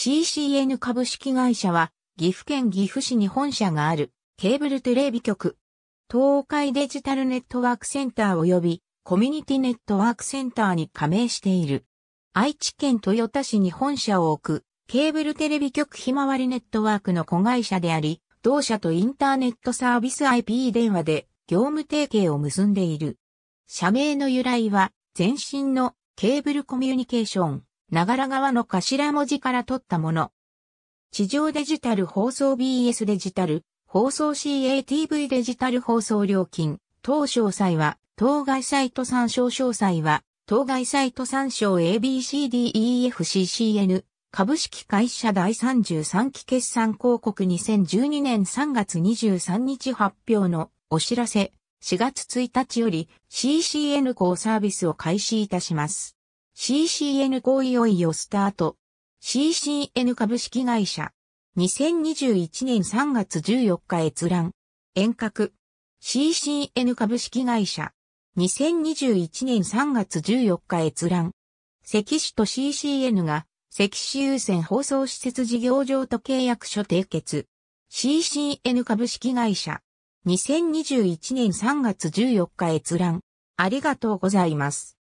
CCN 株式会社は、岐阜県岐阜市に本社があるケーブルテレビ局、東海デジタルネットワークセンター及びコミュニティネットワークセンターに加盟している。愛知県豊田市に本社を置くケーブルテレビ局ひまわりネットワークの子会社であり、同社とインターネットサービス IP 電話で業務提携を結んでいる。社名の由来は前身のケーブルコミュニケーション長良川の頭文字から取ったもの。地上デジタル放送 BS デジタル、放送 CATV デジタル放送料金、当詳細は、当該サイト参照詳細は、当該サイト参照 ABCDEFCCN、株式会社第33期決算広告2012年3月23日発表のお知らせ、4月1日より CCN 高サービスを開始いたします。CCN 合意いよスタート。CCN 株式会社。2021年3月14日閲覧。遠隔。CCN 株式会社。2021年3月14日閲覧。関市と CCN が、関市優先放送施設事業上と契約書締結。CCN 株式会社。2021年3月14日閲覧。ありがとうございます。